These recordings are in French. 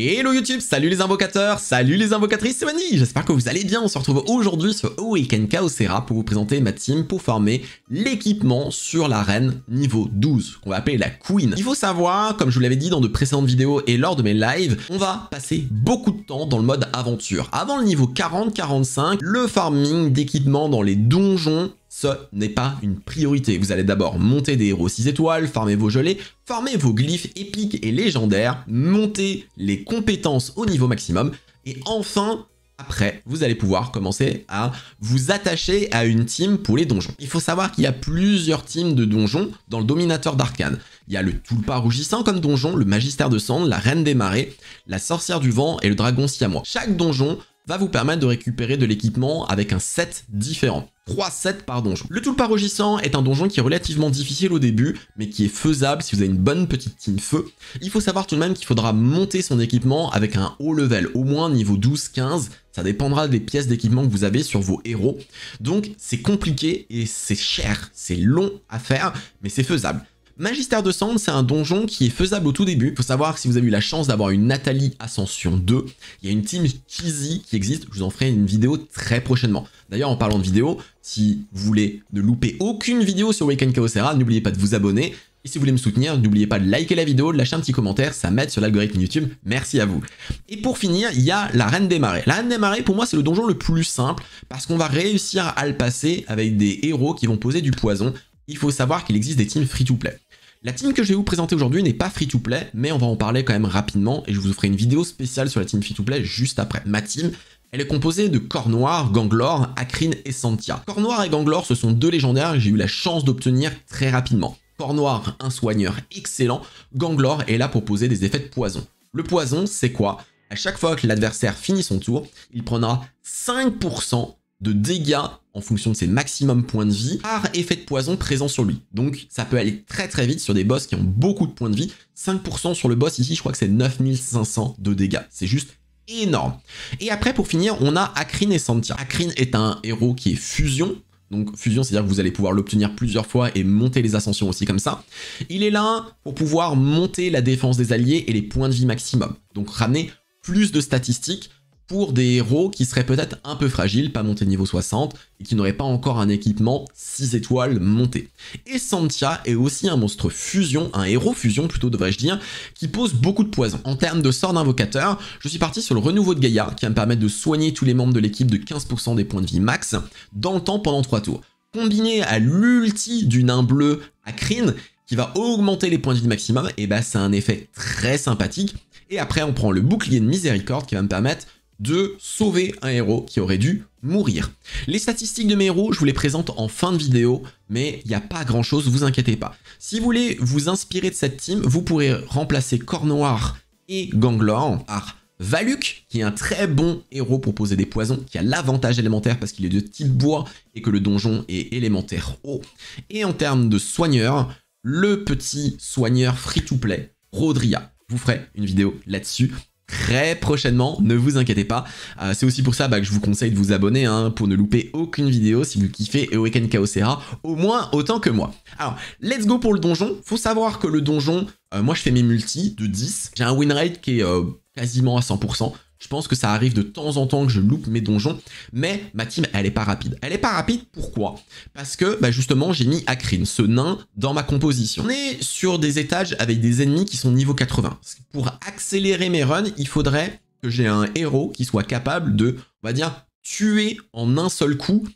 Hello YouTube, salut les invocateurs, salut les invocatrices, c'est Mani J'espère que vous allez bien, on se retrouve aujourd'hui sur Awaken Chaosera pour vous présenter ma team pour former l'équipement sur l'arène niveau 12, qu'on va appeler la Queen. Il faut savoir, comme je vous l'avais dit dans de précédentes vidéos et lors de mes lives, on va passer beaucoup de temps dans le mode aventure. Avant le niveau 40-45, le farming d'équipement dans les donjons ce n'est pas une priorité. Vous allez d'abord monter des héros 6 étoiles, farmer vos gelées, farmer vos glyphes épiques et légendaires, monter les compétences au niveau maximum, et enfin, après, vous allez pouvoir commencer à vous attacher à une team pour les donjons. Il faut savoir qu'il y a plusieurs teams de donjons dans le dominateur d'Arcane. Il y a le Tulpa rougissant comme donjon, le magistère de Sang, la reine des marées, la sorcière du vent et le dragon siamois. Chaque donjon va vous permettre de récupérer de l'équipement avec un set différent. 3 sets par donjon. Le tout parogissant est un donjon qui est relativement difficile au début, mais qui est faisable si vous avez une bonne petite team feu. Il faut savoir tout de même qu'il faudra monter son équipement avec un haut level, au moins niveau 12-15, ça dépendra des pièces d'équipement que vous avez sur vos héros. Donc c'est compliqué et c'est cher, c'est long à faire, mais c'est faisable. Magistère de Sand, c'est un donjon qui est faisable au tout début. Faut savoir si vous avez eu la chance d'avoir une Nathalie Ascension 2, il y a une team cheesy qui existe. Je vous en ferai une vidéo très prochainement. D'ailleurs, en parlant de vidéo, si vous voulez ne louper aucune vidéo sur Weekend Chaosera, n'oubliez pas de vous abonner. Et si vous voulez me soutenir, n'oubliez pas de liker la vidéo, de lâcher un petit commentaire, ça m'aide sur l'algorithme YouTube. Merci à vous. Et pour finir, il y a la Reine des Marais. La Reine des Marais, pour moi, c'est le donjon le plus simple parce qu'on va réussir à le passer avec des héros qui vont poser du poison. Il faut savoir qu'il existe des teams free-to-play. La team que je vais vous présenter aujourd'hui n'est pas free-to-play, mais on va en parler quand même rapidement et je vous ferai une vidéo spéciale sur la team free-to-play juste après. Ma team, elle est composée de Corps Noir, Ganglore, Akrin et Santia. Cornoir et Ganglore, ce sont deux légendaires que j'ai eu la chance d'obtenir très rapidement. Cornoir, un soigneur excellent, Ganglore est là pour poser des effets de poison. Le poison, c'est quoi À chaque fois que l'adversaire finit son tour, il prendra 5% de dégâts en fonction de ses maximums points de vie par effet de poison présent sur lui. Donc ça peut aller très très vite sur des boss qui ont beaucoup de points de vie. 5% sur le boss ici, je crois que c'est 9500 de dégâts. C'est juste énorme. Et après pour finir, on a Akrin et Santia. Akrin est un héros qui est fusion. Donc fusion, c'est-à-dire que vous allez pouvoir l'obtenir plusieurs fois et monter les ascensions aussi comme ça. Il est là pour pouvoir monter la défense des alliés et les points de vie maximum. Donc ramener plus de statistiques pour des héros qui seraient peut-être un peu fragiles, pas montés niveau 60, et qui n'auraient pas encore un équipement 6 étoiles monté. Et Santia est aussi un monstre fusion, un héros fusion plutôt devrais-je dire, qui pose beaucoup de poison. En termes de sort d'invocateur, je suis parti sur le renouveau de Gaïa, qui va me permettre de soigner tous les membres de l'équipe de 15% des points de vie max, dans le temps pendant 3 tours. Combiné à l'ulti du nain bleu à Kryn, qui va augmenter les points de vie maximum, et bah c'est un effet très sympathique. Et après on prend le bouclier de miséricorde qui va me permettre de sauver un héros qui aurait dû mourir. Les statistiques de mes héros, je vous les présente en fin de vidéo, mais il n'y a pas grand chose, vous inquiétez pas. Si vous voulez vous inspirer de cette team, vous pourrez remplacer Cornoir et Ganglor par Valuk, qui est un très bon héros pour poser des poisons, qui a l'avantage élémentaire parce qu'il est de type bois et que le donjon est élémentaire haut. Et en termes de soigneur, le petit soigneur free-to-play, Rodria. vous ferez une vidéo là-dessus très prochainement, ne vous inquiétez pas. Euh, c'est aussi pour ça bah, que je vous conseille de vous abonner hein, pour ne louper aucune vidéo si vous kiffez Awaken Chaosera, au moins autant que moi. Alors, let's go pour le donjon. Faut savoir que le donjon, euh, moi je fais mes multi de 10, j'ai un win rate qui est euh, quasiment à 100%. Je pense que ça arrive de temps en temps que je loupe mes donjons, mais ma team, elle n'est pas rapide. Elle n'est pas rapide, pourquoi Parce que bah, justement, j'ai mis Akrin, ce nain, dans ma composition. On est sur des étages avec des ennemis qui sont niveau 80. Pour accélérer mes runs, il faudrait que j'ai un héros qui soit capable de, on va dire, tuer en un seul coup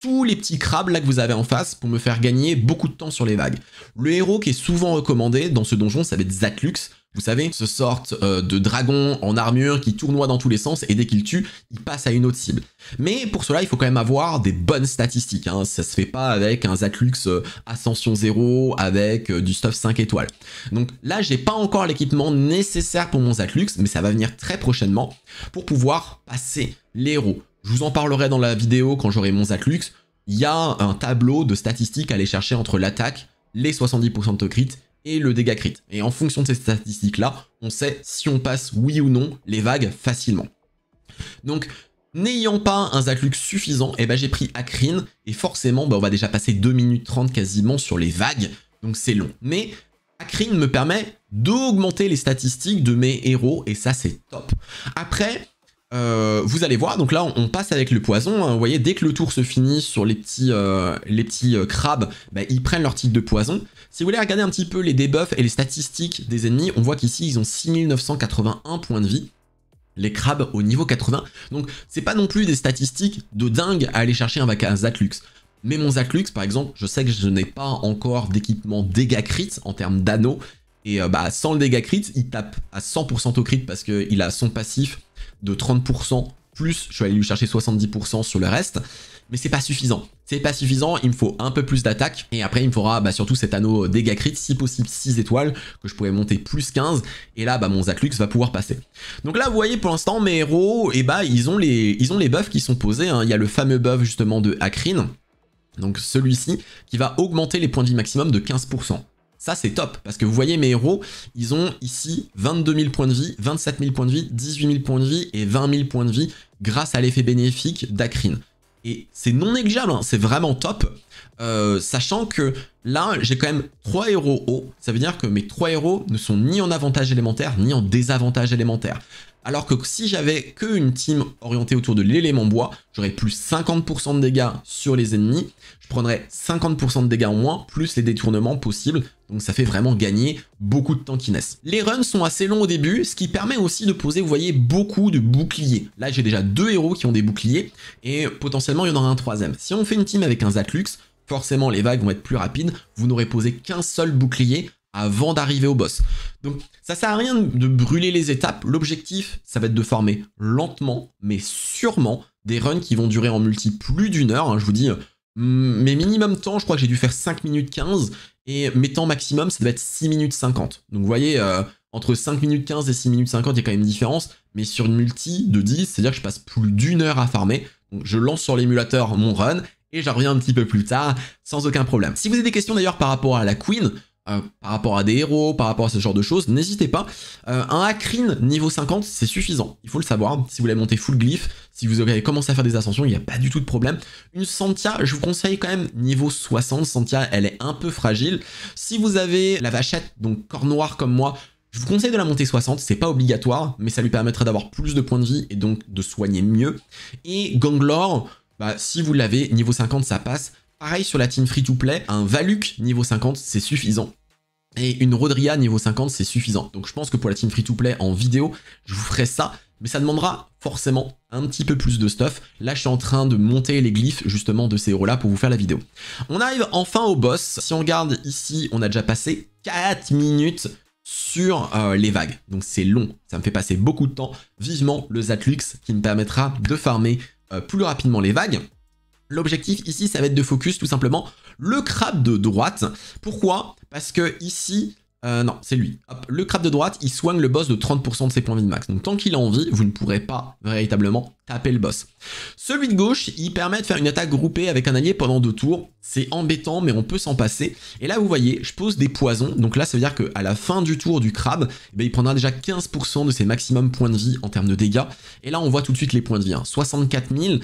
tous les petits crabes là que vous avez en face pour me faire gagner beaucoup de temps sur les vagues. Le héros qui est souvent recommandé dans ce donjon, ça va être Zatlux, vous savez, ce sorte euh, de dragon en armure qui tournoie dans tous les sens et dès qu'il tue, il passe à une autre cible. Mais pour cela, il faut quand même avoir des bonnes statistiques. Hein. Ça se fait pas avec un Zatlux euh, Ascension 0, avec euh, du stuff 5 étoiles. Donc là, j'ai pas encore l'équipement nécessaire pour mon Zatlux, mais ça va venir très prochainement pour pouvoir passer les Je vous en parlerai dans la vidéo quand j'aurai mon Zatlux. Il y a un tableau de statistiques à aller chercher entre l'attaque, les 70% de crit et le dégât crit. Et en fonction de ces statistiques-là, on sait si on passe oui ou non les vagues facilement. Donc, n'ayant pas un Zaklux suffisant, et eh ben j'ai pris Akrine, et forcément, ben on va déjà passer 2 minutes 30 quasiment sur les vagues, donc c'est long. Mais Akrine me permet d'augmenter les statistiques de mes héros, et ça c'est top. Après, euh, vous allez voir, donc là on, passe avec le poison, hein. vous voyez dès que le tour se finit sur les petits, euh, les petits euh, crabes, bah, ils prennent leur titre de poison. Si vous voulez regarder un petit peu les debuffs et les statistiques des ennemis, on voit qu'ici ils ont 6981 points de vie, les crabes au niveau 80, donc c'est pas non plus des statistiques de dingue à aller chercher un vaca Zatlux. Mais mon Zatlux par exemple, je sais que je n'ai pas encore d'équipement dégâts crit en termes d'anneau. et bah, sans le dégâts crit, il tape à 100% au crit parce qu'il a son passif de 30%, plus je vais allé lui chercher 70% sur le reste, mais c'est pas suffisant. C'est pas suffisant, il me faut un peu plus d'attaque, et après il me faudra bah, surtout cet anneau euh, dégâts crit, si possible 6 étoiles, que je pourrais monter plus 15, et là bah, mon Zatlux va pouvoir passer. Donc là vous voyez pour l'instant mes héros, et eh bah ils ont les, ils ont les buffs qui sont posés, hein. il y a le fameux buff justement de Akrin, donc celui-ci, qui va augmenter les points de vie maximum de 15%. Ça, c'est top, parce que vous voyez, mes héros, ils ont ici 22 000 points de vie, 27 000 points de vie, 18 000 points de vie et 20 000 points de vie grâce à l'effet bénéfique d'Akrine. Et c'est non négligeable, hein. c'est vraiment top. Euh, sachant que là, j'ai quand même 3 héros hauts. Ça veut dire que mes 3 héros ne sont ni en avantage élémentaire, ni en désavantage élémentaire. Alors que si j'avais qu'une team orientée autour de l'élément bois, j'aurais plus 50% de dégâts sur les ennemis, je prendrais 50% de dégâts en moins, plus les détournements possibles donc ça fait vraiment gagner beaucoup de temps naissent. Les runs sont assez longs au début, ce qui permet aussi de poser, vous voyez, beaucoup de boucliers. Là, j'ai déjà deux héros qui ont des boucliers, et potentiellement, il y en aura un troisième. Si on fait une team avec un Zatlux, forcément, les vagues vont être plus rapides. Vous n'aurez posé qu'un seul bouclier avant d'arriver au boss. Donc ça sert à rien de brûler les étapes. L'objectif, ça va être de former lentement, mais sûrement, des runs qui vont durer en multi plus d'une heure. Hein. Je vous dis, Mm, mais minimum temps, je crois que j'ai dû faire 5 minutes 15, et mes temps maximum, ça doit être 6 minutes 50. Donc vous voyez, euh, entre 5 minutes 15 et 6 minutes 50, il y a quand même une différence, mais sur une multi de 10, c'est-à-dire que je passe plus d'une heure à farmer, donc je lance sur l'émulateur mon run, et j'en reviens un petit peu plus tard, sans aucun problème. Si vous avez des questions d'ailleurs par rapport à la Queen, euh, par rapport à des héros, par rapport à ce genre de choses, n'hésitez pas. Euh, un Akrin niveau 50, c'est suffisant, il faut le savoir. Si vous voulez monter full glyph, si vous avez commencé à faire des ascensions, il n'y a pas du tout de problème. Une Santia, je vous conseille quand même niveau 60. Santia, elle est un peu fragile. Si vous avez la vachette, donc corps noir comme moi, je vous conseille de la monter 60, c'est pas obligatoire, mais ça lui permettra d'avoir plus de points de vie et donc de soigner mieux. Et Ganglore, bah, si vous l'avez, niveau 50, ça passe. Pareil sur la team free-to-play, un Valuk niveau 50, c'est suffisant. Et une Rodria niveau 50, c'est suffisant. Donc je pense que pour la team free-to-play en vidéo, je vous ferai ça. Mais ça demandera forcément un petit peu plus de stuff. Là, je suis en train de monter les glyphes justement de ces héros-là pour vous faire la vidéo. On arrive enfin au boss. Si on regarde ici, on a déjà passé 4 minutes sur euh, les vagues. Donc c'est long, ça me fait passer beaucoup de temps. Vivement le Zatlux qui me permettra de farmer euh, plus rapidement les vagues. L'objectif ici, ça va être de focus tout simplement le crabe de droite. Pourquoi Parce que ici, euh, non, c'est lui. le crabe de droite, il soigne le boss de 30% de ses points de vie max. Donc tant qu'il a envie, vous ne pourrez pas véritablement taper le boss. Celui de gauche, il permet de faire une attaque groupée avec un allié pendant deux tours. C'est embêtant, mais on peut s'en passer. Et là, vous voyez, je pose des poisons. Donc là, ça veut dire qu'à la fin du tour du crabe, eh ben, il prendra déjà 15% de ses maximums points de vie en termes de dégâts. Et là, on voit tout de suite les points de vie. 64 hein. 000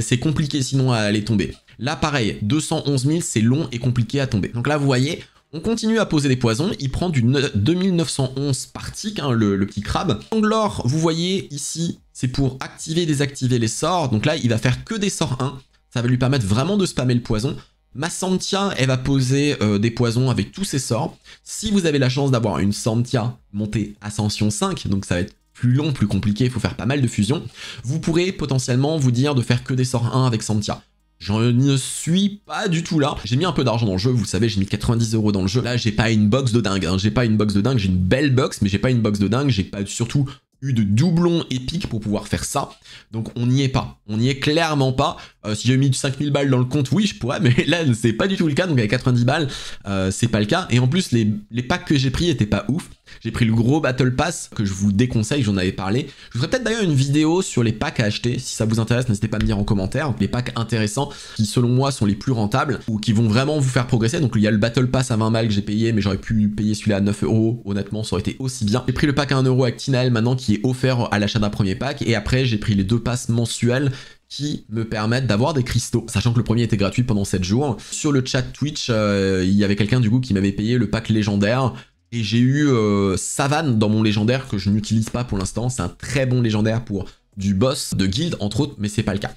c'est compliqué sinon à aller tomber. Là, pareil, 211 000, c'est long et compliqué à tomber. Donc là, vous voyez, on continue à poser des poisons, il prend du 2911 par hein, le, petit crabe. Anglore, vous voyez ici, c'est pour activer, désactiver les sorts. Donc là, il va faire que des sorts 1. Ça va lui permettre vraiment de spammer le poison. ma Santia, elle va poser euh, des poisons avec tous ses sorts. Si vous avez la chance d'avoir une Santia montée Ascension 5, donc ça va être plus long, plus compliqué, il faut faire pas mal de fusions, vous pourrez potentiellement vous dire de faire que des sorts 1 avec Santia. Je ne suis pas du tout là. J'ai mis un peu d'argent dans le jeu, vous savez, j'ai mis 90 euros dans le jeu. Là, j'ai pas une box de dingue, hein. j'ai pas une box de dingue, j'ai une belle box, mais j'ai pas une box de dingue, j'ai pas surtout eu de doublons épiques pour pouvoir faire ça. Donc on n'y est pas, on n'y est clairement pas. Euh, si j'ai mis 5000 balles dans le compte, oui, je pourrais, mais là, c'est pas du tout le cas. Donc, avec 90 balles, euh, c'est pas le cas. Et en plus, les, packs que j'ai pris étaient pas ouf. J'ai pris le gros Battle Pass que je vous déconseille, j'en avais parlé. Je voudrais peut-être d'ailleurs une vidéo sur les packs à acheter. Si ça vous intéresse, n'hésitez pas à me dire en commentaire. Les packs intéressants qui, selon moi, sont les plus rentables ou qui vont vraiment vous faire progresser. Donc, il y a le Battle Pass à 20 balles que j'ai payé, mais j'aurais pu payer celui-là à 9 euros. Honnêtement, ça aurait été aussi bien. J'ai pris le pack à 1 euro avec maintenant qui est offert à l'achat d'un premier pack. Et après, j'ai pris les deux passes mensuelles qui me permettent d'avoir des cristaux, sachant que le premier était gratuit pendant 7 jours. Sur le chat Twitch, euh, il y avait quelqu'un du coup qui m'avait payé le pack légendaire. Et j'ai eu euh, Savane dans mon légendaire que je n'utilise pas pour l'instant. C'est un très bon légendaire pour du boss de guild entre autres, mais c'est pas le cas.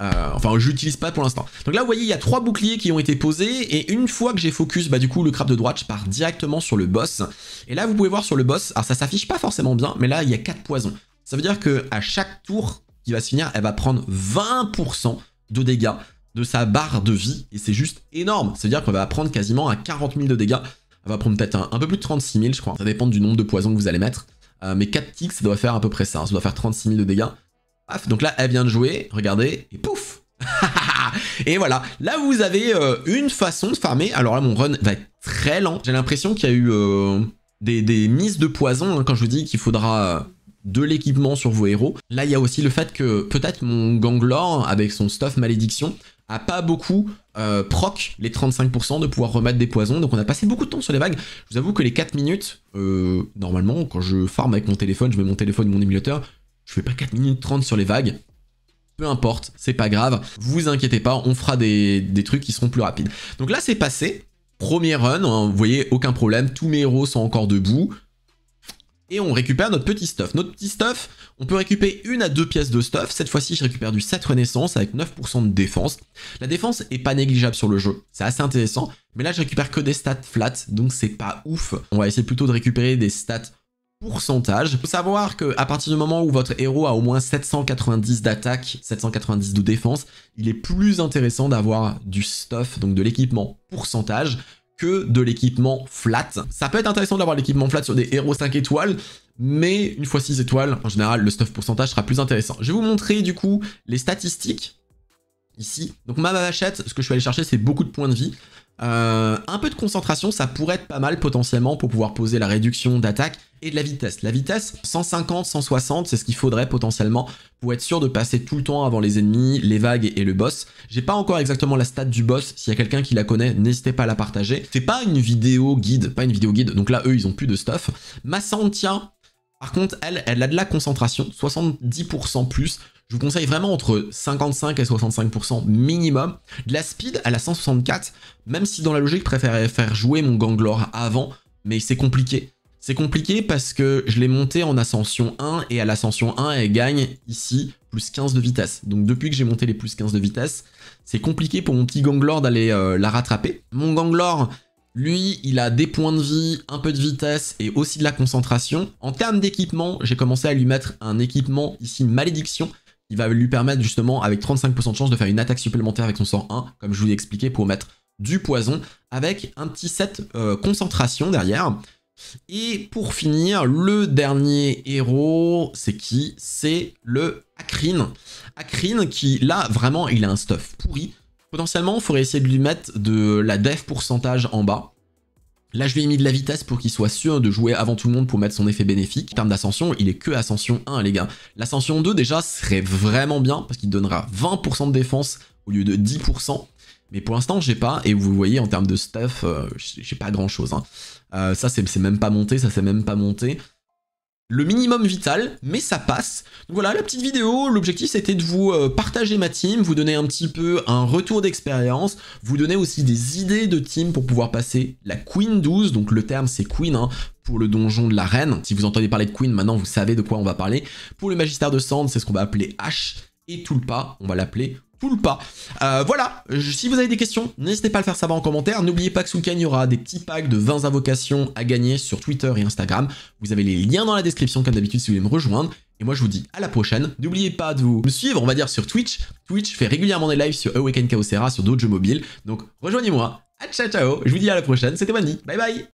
Euh, enfin, j'utilise pas pour l'instant. Donc là, vous voyez, il y a trois boucliers qui ont été posés et une fois que j'ai focus, bah du coup le crabe de droite, part directement sur le boss. Et là, vous pouvez voir sur le boss, alors ça s'affiche pas forcément bien, mais là il y a quatre poisons. Ça veut dire que à chaque tour, qui va se finir, elle va prendre 20% de dégâts de sa barre de vie, et c'est juste énorme. C'est-à-dire qu'on va prendre quasiment à 40 000 de dégâts. Elle va prendre peut-être un, peu plus de 36 000, je crois. Ça dépend du nombre de poisons que vous allez mettre. Euh, mais 4 ticks, ça doit faire à peu près ça. Hein. Ça doit faire 36 000 de dégâts. Paf, donc là, elle vient de jouer, regardez, et pouf Et voilà, là vous avez euh, une façon de farmer. Alors là, mon run va être très lent. J'ai l'impression qu'il y a eu... Euh, des, mises de poison, hein, quand je vous dis qu'il faudra de l'équipement sur vos héros. Là, il y a aussi le fait que peut-être mon Ganglore, avec son stuff malédiction, a pas beaucoup euh, proc les 35% de pouvoir remettre des poisons. Donc on a passé beaucoup de temps sur les vagues. Je vous avoue que les 4 minutes, euh, normalement, quand je farm avec mon téléphone, je mets mon téléphone mon émulateur, je fais pas 4 minutes 30 sur les vagues. Peu importe, c'est pas grave. Vous inquiétez pas, on fera des, trucs qui seront plus rapides. Donc là, c'est passé. Premier run, hein. vous voyez, aucun problème. Tous mes héros sont encore debout et on récupère notre petit stuff. Notre petit stuff, on peut récupérer une à deux pièces de stuff. Cette fois-ci, je récupère du 7 renaissance avec 9% de défense. La défense est pas négligeable sur le jeu, c'est assez intéressant. Mais là, je récupère que des stats flat. donc c'est pas ouf. On va essayer plutôt de récupérer des stats pourcentage. Il faut savoir qu'à partir du moment où votre héros a au moins 790 d'attaque, 790 de défense, il est plus intéressant d'avoir du stuff, donc de l'équipement pourcentage, que de l'équipement flat. Ça peut être intéressant d'avoir l'équipement flat sur des héros 5 étoiles, mais une fois 6 étoiles, en général, le stuff pourcentage sera plus intéressant. Je vais vous montrer du coup les statistiques ici. Donc ma vachette, ce que je suis allé chercher, c'est beaucoup de points de vie. Euh, un peu de concentration, ça pourrait être pas mal potentiellement pour pouvoir poser la réduction d'attaque et de la vitesse. La vitesse, 150, 160, c'est ce qu'il faudrait potentiellement pour être sûr de passer tout le temps avant les ennemis, les vagues et le boss. J'ai pas encore exactement la stat du boss, s'il y a quelqu'un qui la connaît, n'hésitez pas à la partager. C'est pas une vidéo guide, pas une vidéo guide, donc là eux ils ont plus de stuff. Ma Santia, par contre, elle, elle a de la concentration, 70% plus je vous conseille vraiment entre 55 et 65% minimum. De la speed à la 164, même si dans la logique, je préférais faire jouer mon Ganglore avant, mais c'est compliqué. C'est compliqué parce que je l'ai monté en ascension 1 et à l'ascension 1, elle gagne ici plus 15 de vitesse. Donc depuis que j'ai monté les plus 15 de vitesse, c'est compliqué pour mon petit Ganglore d'aller euh, la rattraper. Mon Ganglore, lui, il a des points de vie, un peu de vitesse et aussi de la concentration. En termes d'équipement, j'ai commencé à lui mettre un équipement ici, Malédiction, il va lui permettre justement avec 35% de chance de faire une attaque supplémentaire avec son sort 1, comme je vous l'ai expliqué, pour mettre du poison, avec un petit set euh, concentration derrière. Et pour finir, le dernier héros, c'est qui C'est le Akrin. Akrin qui, là, vraiment, il a un stuff pourri. Potentiellement, il faudrait essayer de lui mettre de la def pourcentage en bas. Là, je lui ai mis de la vitesse pour qu'il soit sûr de jouer avant tout le monde pour mettre son effet bénéfique. En termes d'ascension, il est que ascension 1, les gars. L'ascension 2, déjà, serait vraiment bien parce qu'il donnera 20% de défense au lieu de 10%. Mais pour l'instant, j'ai pas, et vous voyez, en termes de stuff, euh, j'ai pas grand chose. Hein. Euh, ça, c'est même pas monté, ça, c'est même pas monté le minimum vital, mais ça passe. Donc voilà, la petite vidéo, l'objectif c'était de vous euh, partager ma team, vous donner un petit peu un retour d'expérience, vous donner aussi des idées de team pour pouvoir passer la Queen 12, donc le terme c'est Queen, hein, pour le donjon de la reine. Si vous entendez parler de Queen, maintenant vous savez de quoi on va parler. Pour le magistère de Sand, c'est ce qu'on va appeler H, et tout le pas, on va l'appeler pas. Euh, voilà, si vous avez des questions, n'hésitez pas à le faire savoir en commentaire. N'oubliez pas que week-end, il y aura des petits packs de 20 invocations à gagner sur Twitter et Instagram. Vous avez les liens dans la description comme d'habitude si vous voulez me rejoindre. Et moi je vous dis à la prochaine. N'oubliez pas de vous me suivre, on va dire, sur Twitch. Twitch fait régulièrement des lives sur Awaken Chaosera, sur d'autres jeux mobiles. Donc rejoignez-moi. Ciao ciao, je vous dis à la prochaine, c'était Mani. Bye bye